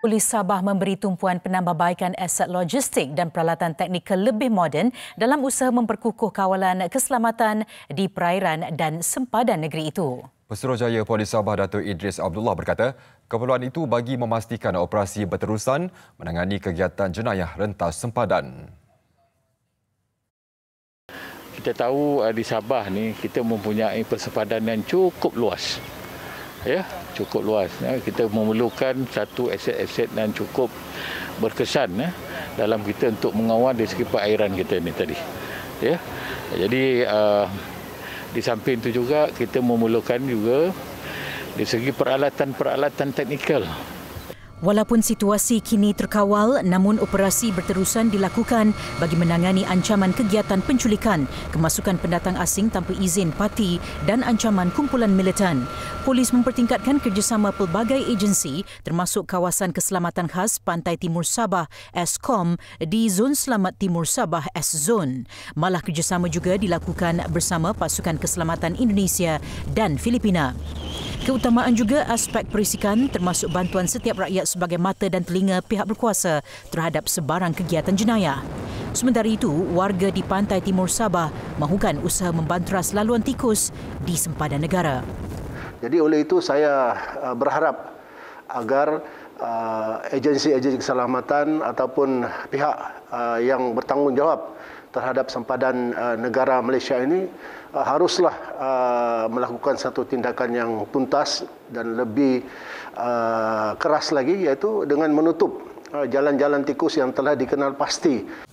Polis Sabah memberi tumpuan penambahbaikan aset logistik dan peralatan teknikal lebih moden dalam usaha memperkukuh kawalan keselamatan di perairan dan sempadan negeri itu. Pesuruhjaya Polis Sabah Datuk Idris Abdullah berkata, keperluan itu bagi memastikan operasi berterusan menangani kegiatan jenayah rentas sempadan. Kita tahu eh, di Sabah ni kita mempunyai persempadan yang cukup luas ya cukup luas ya. kita memerlukan satu aset-aset yang cukup berkesan ya, dalam kita untuk mengawal di segi perairan kita ini tadi ya jadi uh, di samping itu juga kita memerlukan juga di segi peralatan-peralatan teknikal Walaupun situasi kini terkawal, namun operasi berterusan dilakukan bagi menangani ancaman kegiatan penculikan, kemasukan pendatang asing tanpa izin parti dan ancaman kumpulan militan. Polis mempertingkatkan kerjasama pelbagai agensi termasuk Kawasan Keselamatan Khas Pantai Timur Sabah SCOM di Zon Selamat Timur Sabah S-Zone. Malah kerjasama juga dilakukan bersama Pasukan Keselamatan Indonesia dan Filipina. Keutamaan juga aspek perisikan termasuk bantuan setiap rakyat sebagai mata dan telinga pihak berkuasa terhadap sebarang kegiatan jenayah. Sementara itu, warga di pantai timur Sabah mahukan usaha membanteras laluan tikus di sempadan negara. Jadi oleh itu saya uh, berharap agar uh, agensi-agensi keselamatan ataupun pihak uh, yang bertanggungjawab terhadap sempadan uh, negara Malaysia ini uh, haruslah uh, melakukan satu tindakan yang tuntas dan lebih keras lagi iaitu dengan menutup jalan-jalan tikus yang telah dikenal pasti.